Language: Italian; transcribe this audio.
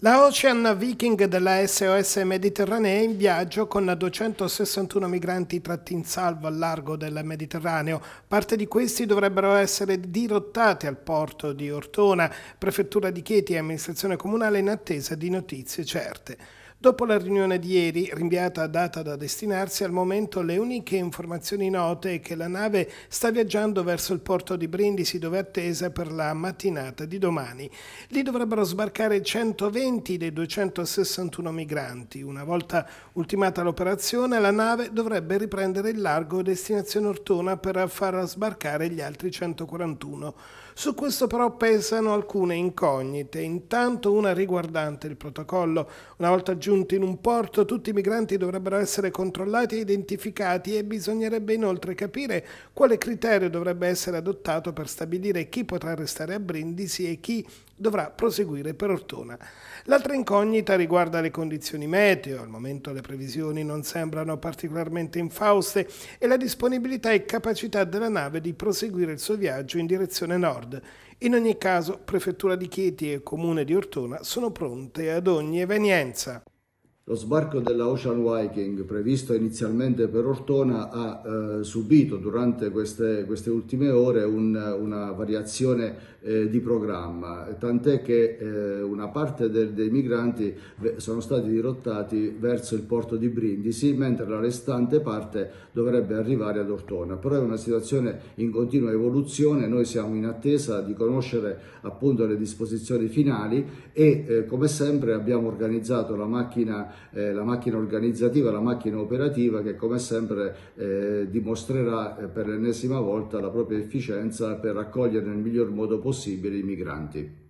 La Ocean Viking della SOS Mediterranea è in viaggio con 261 migranti tratti in salvo al largo del Mediterraneo. Parte di questi dovrebbero essere dirottati al porto di Ortona, prefettura di Chieti e amministrazione comunale in attesa di notizie certe. Dopo la riunione di ieri, rinviata a data da destinarsi, al momento le uniche informazioni note è che la nave sta viaggiando verso il porto di Brindisi dove è attesa per la mattinata di domani. Lì dovrebbero sbarcare 120 dei 261 migranti. Una volta ultimata l'operazione, la nave dovrebbe riprendere il largo destinazione Ortona per far sbarcare gli altri 141. Su questo però pesano alcune incognite. Intanto una riguardante il protocollo. Una volta giunti in un porto tutti i migranti dovrebbero essere controllati e identificati e bisognerebbe inoltre capire quale criterio dovrebbe essere adottato per stabilire chi potrà restare a Brindisi e chi dovrà proseguire per Ortona. L'altra incognita riguarda le condizioni meteo, al momento le previsioni non sembrano particolarmente infauste e la disponibilità e capacità della nave di proseguire il suo viaggio in direzione nord. In ogni caso, Prefettura di Chieti e Comune di Ortona sono pronte ad ogni evenienza. Lo sbarco della Ocean Viking, previsto inizialmente per Ortona, ha eh, subito durante queste, queste ultime ore un, una variazione eh, di programma, tant'è che eh, una parte del, dei migranti sono stati dirottati verso il porto di Brindisi, mentre la restante parte dovrebbe arrivare ad Ortona. Però è una situazione in continua evoluzione, noi siamo in attesa di conoscere appunto le disposizioni finali e eh, come sempre abbiamo organizzato la macchina eh, la macchina organizzativa, la macchina operativa che come sempre eh, dimostrerà eh, per l'ennesima volta la propria efficienza per accogliere nel miglior modo possibile i migranti.